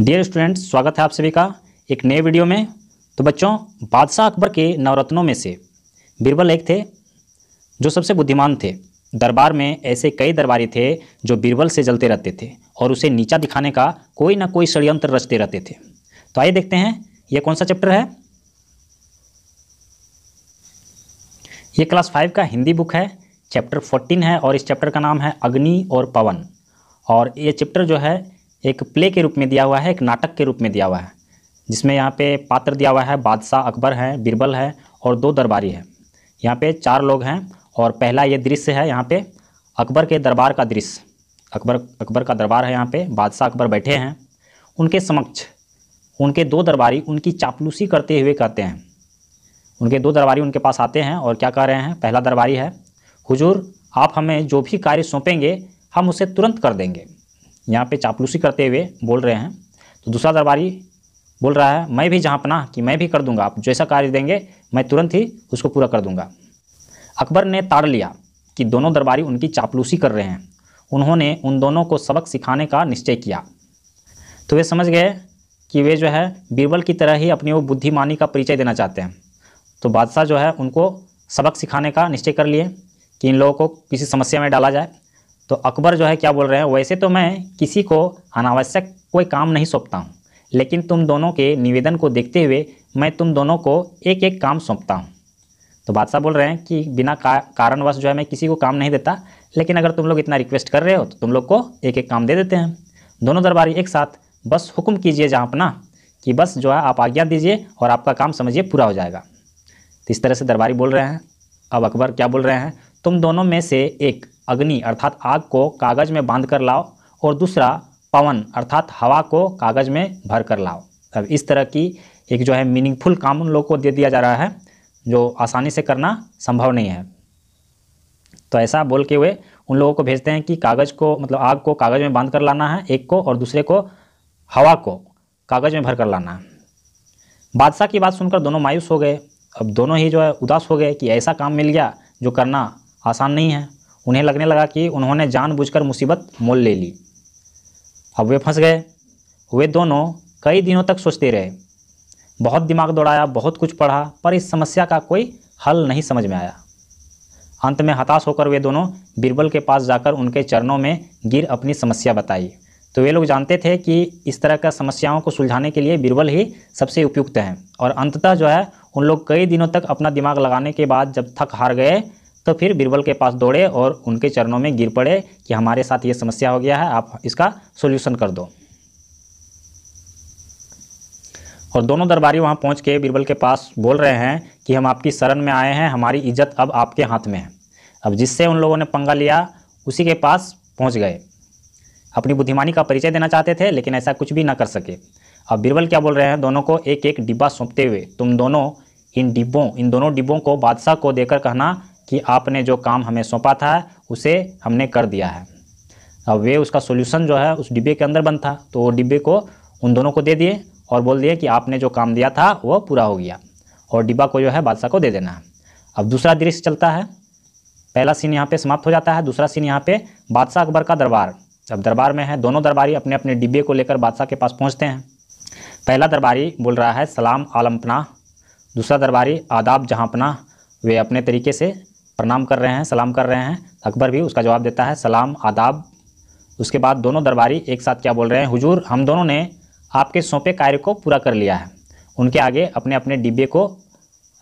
dear students स्वागत है आप सभी का एक नए वीडियो में तो बच्चों बादशाह अकबर के नवरत्नों में से बीरबल एक थे जो सबसे बुद्धिमान थे दरबार में ऐसे कई दरबारी थे जो बीरबल से जलते रहते थे और उसे नीचा दिखाने का कोई ना कोई षड्यंत्र रचते रहते थे तो आइए देखते हैं यह कौन सा चैप्टर है ये क्लास फाइव का हिंदी बुक है चैप्टर फोर्टीन है और इस चैप्टर का नाम है अग्नि और पवन और ये चैप्टर जो है एक प्ले के रूप में दिया हुआ है एक नाटक के रूप में दिया हुआ है जिसमें यहाँ पे पात्र दिया हुआ है बादशाह अकबर हैं बीरबल है और दो दरबारी है यहाँ पे चार लोग हैं और पहला ये दृश्य है यहाँ पे अकबर के दरबार का दृश्य अकबर अकबर का दरबार है यहाँ पे बादशाह अकबर बैठे हैं उनके समक्ष उनके दो दरबारी उनकी चापलूसी करते हुए कहते हैं उनके दो दरबारी उनके पास आते हैं और क्या कह रहे हैं पहला दरबारी है हुजूर आप हमें जो भी कार्य सौंपेंगे हम उसे तुरंत कर देंगे यहाँ पे चापलूसी करते हुए बोल रहे हैं तो दूसरा दरबारी बोल रहा है मैं भी जहाँ अपना कि मैं भी कर दूंगा आप जैसा कार्य देंगे मैं तुरंत ही उसको पूरा कर दूंगा अकबर ने ताड़ लिया कि दोनों दरबारी उनकी चापलूसी कर रहे हैं उन्होंने उन दोनों को सबक सिखाने का निश्चय किया तो वे समझ गए कि वे जो है बीरबल की तरह ही अपनी वो बुद्धिमानी का परिचय देना चाहते हैं तो बादशाह जो है उनको सबक सिखाने का निश्चय कर लिए कि इन लोगों को किसी समस्या में डाला जाए तो अकबर जो है क्या बोल रहे हैं वैसे तो मैं किसी को अनावश्यक कोई काम नहीं सौंपता हूँ लेकिन तुम दोनों के निवेदन को देखते हुए मैं तुम दोनों को एक एक काम सौंपता हूँ तो बादशाह बोल रहे हैं कि बिना का, कारणवश जो है मैं किसी को काम नहीं देता लेकिन अगर तुम लोग इतना रिक्वेस्ट कर रहे हो तो तुम लोग को एक एक काम दे देते हैं दोनों दरबारी एक साथ बस हुक्म कीजिए जहाँ अपना कि बस जो है आप आज्ञा दीजिए और आपका काम समझिए पूरा हो जाएगा तो इस तरह से दरबारी बोल रहे हैं अब अकबर क्या बोल रहे हैं तुम दोनों में से एक अग्नि अर्थात आग को कागज में बांध कर लाओ और दूसरा पवन अर्थात हवा को कागज में भर कर लाओ अब इस तरह की एक जो है मीनिंगफुल काम उन लोगों को दे दिया जा रहा है जो आसानी से करना संभव नहीं है तो ऐसा बोल के हुए उन लोगों को भेजते हैं कि कागज़ को मतलब आग को कागज़ में बांध कर लाना है एक को और दूसरे को हवा को कागज़ में भर कर लाना है बादशाह की बात सुनकर दोनों मायूस हो गए अब दोनों ही जो है उदास हो गए कि ऐसा काम मिल गया जो करना आसान नहीं है उन्हें लगने लगा कि उन्होंने जानबूझकर मुसीबत मोल ले ली अब वे फंस गए वे दोनों कई दिनों तक सोचते रहे बहुत दिमाग दौड़ाया बहुत कुछ पढ़ा पर इस समस्या का कोई हल नहीं समझ में आया अंत में हताश होकर वे दोनों बीरबल के पास जाकर उनके चरणों में गिर अपनी समस्या बताई तो वे लोग जानते थे कि इस तरह का समस्याओं को सुलझाने के लिए बीरबल ही सबसे उपयुक्त हैं और अंततः जो है उन लोग कई दिनों तक अपना दिमाग लगाने के बाद जब थक हार गए तो फिर बीरबल के पास दौड़े और उनके चरणों में गिर पड़े कि हमारे साथ ये समस्या हो गया है आप इसका सोल्यूशन कर दो और दोनों दरबारी वहाँ पहुँच के बीरबल के पास बोल रहे हैं कि हम आपकी शरण में आए हैं हमारी इज्जत अब आपके हाथ में है अब जिससे उन लोगों ने पंगा लिया उसी के पास पहुँच गए अपनी बुद्धिमानी का परिचय देना चाहते थे लेकिन ऐसा कुछ भी ना कर सके अब बीरबल क्या बोल रहे हैं दोनों को एक एक डिब्बा सौंपते हुए तुम दोनों इन डिब्बों इन दोनों डिब्बों को बादशाह को देकर कहना कि आपने जो काम हमें सौंपा था उसे हमने कर दिया है अब वे उसका सोल्यूशन जो है उस डिब्बे के अंदर बंद था तो वो डिब्बे को उन दोनों को दे दिए और बोल दिए कि आपने जो काम दिया था वो पूरा हो गया और डिब्बा को जो है बादशाह को दे देना है अब दूसरा दृश्य चलता है पहला सीन यहाँ पे समाप्त हो जाता है दूसरा सीन यहाँ पे बादशाह अकबर का दरबार जब दरबार में है दोनों दरबारी अपने अपने डिब्बे को लेकर बादशाह के पास पहुँचते हैं पहला दरबारी बोल रहा है सलाम आलमपना दूसरा दरबारी आदाब जहाँपना वे अपने तरीके से प्रणाम कर रहे हैं सलाम कर रहे हैं अकबर भी उसका जवाब देता है सलाम आदाब उसके बाद दोनों दरबारी एक साथ क्या बोल रहे हैं हुजूर हम दोनों ने आपके सौंपे कार्य को पूरा कर लिया है उनके आगे अपने अपने डिब्बे को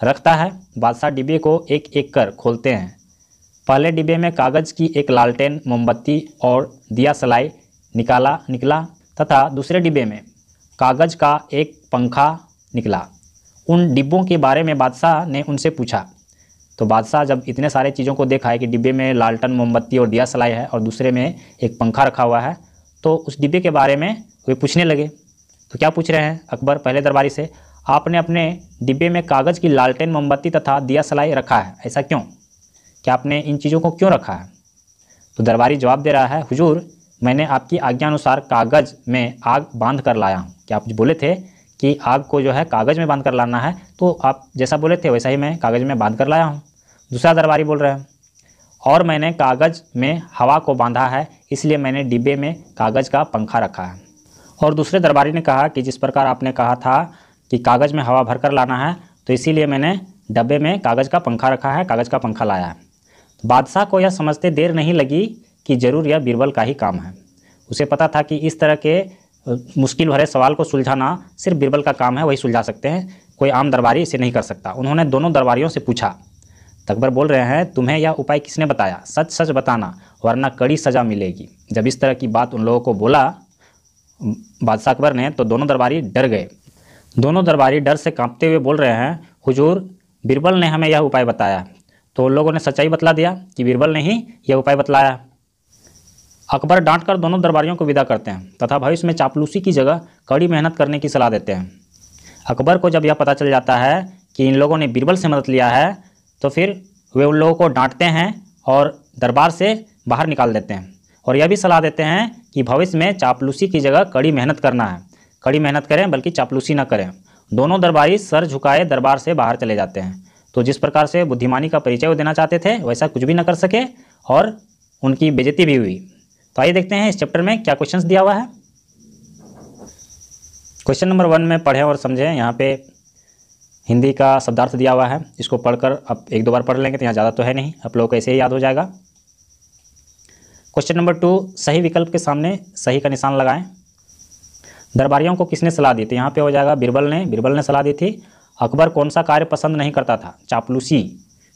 रखता है बादशाह डिब्बे को एक एक कर खोलते हैं पहले डिब्बे में कागज़ की एक लालटेन मोमबत्ती और दिया सलाई निकाला निकला तथा दूसरे डिब्बे में कागज़ का एक पंखा निकला उन डिब्बों के बारे में बादशाह ने उनसे पूछा तो बादशाह जब इतने सारे चीज़ों को देखा है कि डिब्बे में लालटन मोमबत्ती और दिया सलाई है और दूसरे में एक पंखा रखा हुआ है तो उस डिब्बे के बारे में वे पूछने लगे तो क्या पूछ रहे हैं अकबर पहले दरबारी से आपने अपने डिब्बे में कागज़ की लालटेन मोमबत्ती तथा दिया सलाई रखा है ऐसा क्यों क्या आपने इन चीज़ों को क्यों रखा है तो दरबारी जवाब दे रहा है हुजूर मैंने आपकी आज्ञा अनुसार कागज़ में आग बांध कर लाया हूँ क्या आप बोले थे कि आग को जो है कागज़ में बांध कर लाना है तो आप जैसा बोले थे वैसा ही मैं कागज़ में बांध कर लाया हूँ दूसरा दरबारी बोल रहे हैं और मैंने कागज़ में हवा को बांधा है इसलिए मैंने डिब्बे में कागज़ का पंखा रखा है और दूसरे दरबारी ने कहा कि जिस प्रकार आपने कहा था कि कागज़ में हवा भर कर लाना है तो इसीलिए मैंने डब्बे में कागज़ का पंखा रखा है कागज़ का पंखा लाया है बादशाह को यह समझते देर नहीं लगी कि ज़रूर यह बीरबल का ही काम है उसे पता था कि इस तरह के मुश्किल भरे सवाल को सुलझाना सिर्फ बीरबल का काम है वही सुलझा सकते हैं कोई आम दरबारी इसे नहीं कर सकता उन्होंने दोनों दरबारियों से पूछा तकबर बोल रहे हैं तुम्हें यह उपाय किसने बताया सच सच बताना वरना कड़ी सज़ा मिलेगी जब इस तरह की बात उन लोगों को बोला बादशाह अकबर ने तो दोनों दरबारी डर गए दोनों दरबारी डर से कांपते हुए बोल रहे हैं हुजूर बीरबल ने हमें यह उपाय बताया तो उन लोगों ने सच्चाई बतला दिया कि बीरबल ने ही यह उपाय बतलाया अकबर डांट कर दोनों दरबारियों को विदा करते हैं तथा भविष्य में चापलूसी की जगह कड़ी मेहनत करने की सलाह देते हैं अकबर को जब यह पता चल जाता है कि इन लोगों ने बीरबल से मदद लिया है तो फिर वे उन लोगों को डांटते हैं और दरबार से बाहर निकाल देते हैं और यह भी सलाह देते हैं कि भविष्य में चापलूसी की जगह कड़ी मेहनत करना है कड़ी मेहनत करें बल्कि चापलूसी न करें दोनों दरबारी सर झुकाए दरबार से बाहर चले जाते हैं तो जिस प्रकार से बुद्धिमानी का परिचय वो देना चाहते थे वैसा कुछ भी ना कर सके और उनकी बेजती भी हुई तो आइए देखते हैं इस चैप्टर में क्या क्वेश्चंस दिया हुआ है क्वेश्चन नंबर वन में पढ़ें और समझें यहाँ पे हिंदी का शब्दार्थ दिया हुआ है इसको पढ़कर आप एक दो बार पढ़ लेंगे तो यहाँ ज़्यादा तो है नहीं आप लोगों को ऐसे ही याद हो जाएगा क्वेश्चन नंबर टू सही विकल्प के सामने सही का निशान लगाएं दरबारियों को किसने सलाह दी थी यहाँ पे हो जाएगा बिरबल ने बिरबल ने सलाह दी थी अकबर कौन सा कार्य पसंद नहीं करता था चापलूसी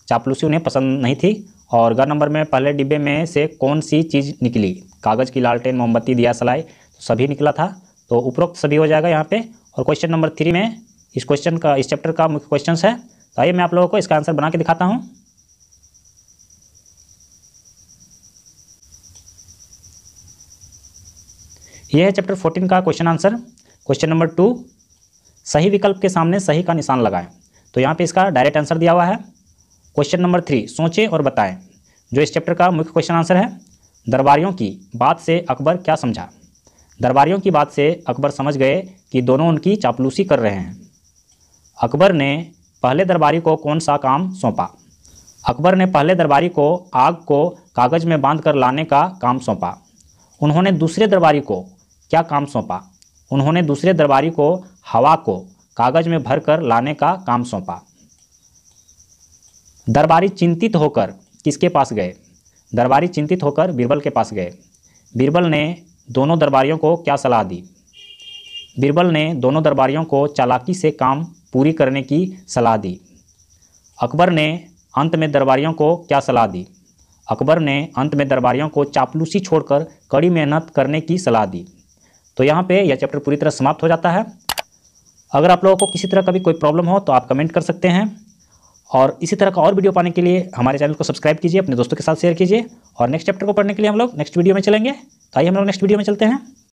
चापलूसी उन्हें पसंद नहीं थी और घर नंबर में पहले डिब्बे में से कौन सी चीज़ निकली कागज़ की लालटेन मोमबत्ती दिया सलाई तो सभी निकला था तो उपरोक्त सभी हो जाएगा यहाँ पे और क्वेश्चन नंबर थ्री में इस क्वेश्चन का इस चैप्टर का मुख्य क्वेश्चन है तो आइए मैं आप लोगों को इसका आंसर बना के दिखाता हूँ यह है चैप्टर फोर्टीन का question answer question number two सही विकल्प के सामने सही का निशान लगाएं तो यहाँ पे इसका डायरेक्ट आंसर दिया हुआ है क्वेश्चन नंबर थ्री सोचें और बताएं जो इस चैप्टर का मुख्य क्वेश्चन आंसर है दरबारियों की बात से अकबर क्या समझा दरबारियों की बात से अकबर समझ गए कि दोनों उनकी चापलूसी कर रहे हैं अकबर ने पहले दरबारी को कौन सा काम सौंपा अकबर ने पहले दरबारी को आग को कागज़ में बांध कर लाने का काम सौंपा उन्होंने दूसरे दरबारी को क्या काम सौंपा उन्होंने दूसरे दरबारी को हवा को कागज़ में भर कर लाने का काम सौंपा दरबारी चिंतित होकर किसके पास गए दरबारी चिंतित होकर बीरबल के पास गए बीरबल ने दोनों दरबारियों को क्या सलाह दी बीरबल ने दोनों दरबारियों को चालाकी से काम पूरी करने की सलाह दी अकबर ने अंत में दरबारियों को क्या सलाह दी अकबर ने अंत में दरबारियों को चापलूसी छोड़कर कड़ी मेहनत करने की सलाह दी तो यहाँ पे यह चैप्टर पूरी तरह समाप्त हो जाता है अगर आप लोगों को किसी तरह का भी कोई प्रॉब्लम हो तो आप कमेंट कर सकते हैं और इसी तरह का और वीडियो पाने के लिए हमारे चैनल को सब्सक्राइब कीजिए अपने दोस्तों के साथ शेयर कीजिए और नेक्स्ट चैप्टर को पढ़ने के लिए हम लोग नेक्स्ट वीडियो में चलेंगे तो आइए हम लोग नेक्स्ट वीडियो में चलते हैं